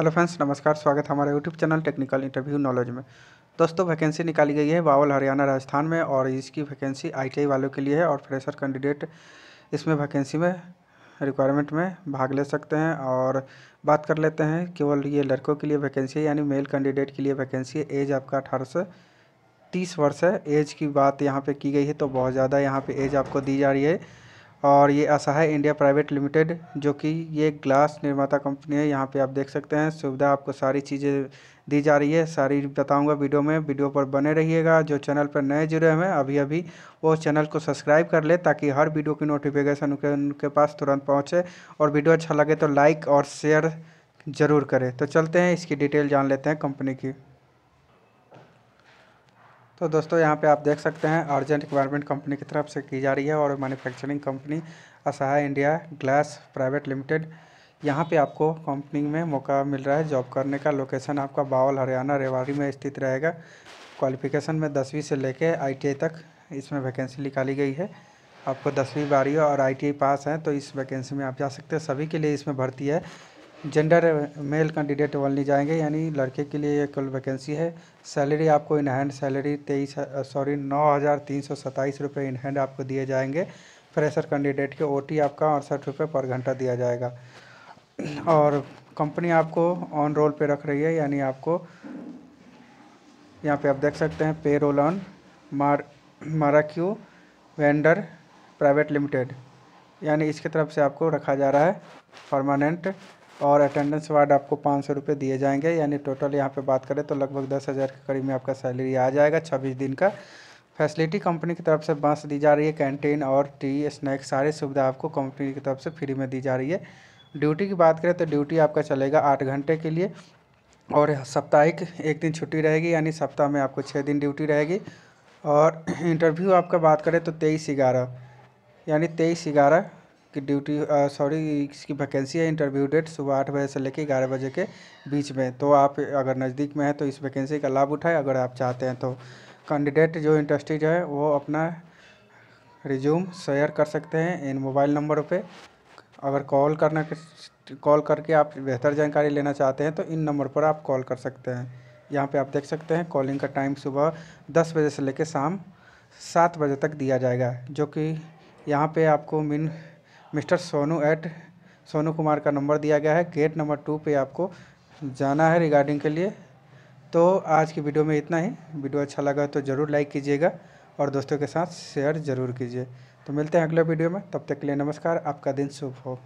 hello friends नमस्कार स्वागत है हमारे YouTube channel technical interview knowledge में दोस्तों वैकेंसी निकाली गई है बावल हरियाणा राजस्थान में और इसकी वैकेंसी आईटीआई वालों के लिए है और फ्रेशर कैंडिडेट इसमें वैकेंसी में रिक्वायरमेंट में भाग ले सकते हैं और बात कर लेते हैं केवल ये लड़कों के लिए वैकेंसी है यानी मेल कैंडिडेट के लिए वैकेंसी है एज आपका अठारह से तीस वर्ष है एज की बात यहाँ पर की गई है तो बहुत ज़्यादा यहाँ पर एज आपको दी जा रही है और ये असहाय इंडिया प्राइवेट लिमिटेड जो कि ये ग्लास निर्माता कंपनी है यहाँ पे आप देख सकते हैं सुविधा आपको सारी चीज़ें दी जा रही है सारी बताऊंगा वीडियो में वीडियो पर बने रहिएगा जो चैनल पर नए जुड़े हुए हैं अभी अभी वो चैनल को सब्सक्राइब कर ले ताकि हर वीडियो की नोटिफिकेशन उनके उनके पास तुरंत पहुँचे और वीडियो अच्छा लगे तो लाइक और शेयर ज़रूर करें तो चलते हैं इसकी डिटेल जान लेते हैं कंपनी की तो दोस्तों यहाँ पे आप देख सकते हैं अर्जेंट रिक्वायरमेंट कंपनी की तरफ से की जा रही है और manufacturing company Asahi India glass private limited यहाँ पे आपको कंपनी में मौका मिल रहा है जॉब करने का लोकेशन आपका बावल हरियाणा रेवाड़ी में स्थित रहेगा क्वालिफिकेशन में दसवीं से लेके आई तक इसमें वैकेंसी निकाली गई है आपको दसवीं बारहवीं और आई पास हैं तो इस वैकेंसी में आप जा सकते हैं सभी के लिए इसमें भर्ती है जेंडर मेल कैंडिडेट वाली जाएंगे यानी लड़के के लिए एक वैकेंसी है सैलरी आपको इन हैंड सैलरी तेईस सॉरी नौ हज़ार तीन सौ सत्ताईस रुपये इन हैंड आपको दिए जाएंगे फ्रेशर कैंडिडेट के ओटी आपका अड़सठ रुपये पर घंटा दिया जाएगा और कंपनी आपको ऑन रोल पे रख रही है यानी आपको यहाँ पे आप देख सकते हैं पे रोल ऑन मार मारा क्यू वेंडर प्राइवेट लिमिटेड यानी इसके तरफ से आपको रखा जा रहा है परमानेंट और अटेंडेंस वार्ड आपको पाँच सौ रुपये दिए जाएंगे यानी टोटल यहाँ पे बात करें तो लगभग दस हज़ार के करीब में आपका सैलरी आ जाएगा छब्बीस दिन का फैसिलिटी कंपनी की तरफ से बस दी जा रही है कैंटीन और टी स्नैक्स सारी सुविधा आपको कंपनी की तरफ से फ्री में दी जा रही है ड्यूटी की बात करें तो ड्यूटी आपका चलेगा आठ घंटे के लिए और साप्ताहिक एक दिन छुट्टी रहेगी यानी सप्ताह में आपको छः दिन ड्यूटी रहेगी और इंटरव्यू आपका बात करें तो तेईस ग्यारह यानी तेईस ग्यारह की ड्यूटी सॉरी इसकी वैकेंसी है इंटरव्यू डेट सुबह आठ बजे से लेकर ग्यारह बजे के बीच में तो आप अगर नज़दीक में है तो इस वैकेंसी का लाभ उठाएं अगर आप चाहते हैं तो कैंडिडेट जो इंटरेस्टेड है वो अपना रिज्यूम शेयर कर सकते हैं इन मोबाइल नंबर पे अगर कॉल करना कॉल करके आप बेहतर जानकारी लेना चाहते हैं तो इन नंबर पर आप कॉल कर सकते हैं यहाँ पे आप देख सकते हैं कॉलिंग का टाइम सुबह दस बजे से लेकर शाम सात बजे तक दिया जाएगा जो कि यहाँ पे आपको मिन मिस्टर सोनू एट सोनू कुमार का नंबर दिया गया है गेट नंबर टू पे आपको जाना है रिगार्डिंग के लिए तो आज की वीडियो में इतना ही वीडियो अच्छा लगा तो ज़रूर लाइक कीजिएगा और दोस्तों के साथ शेयर ज़रूर कीजिए तो मिलते हैं अगले वीडियो में तब तक के लिए नमस्कार आपका दिन शुभ हो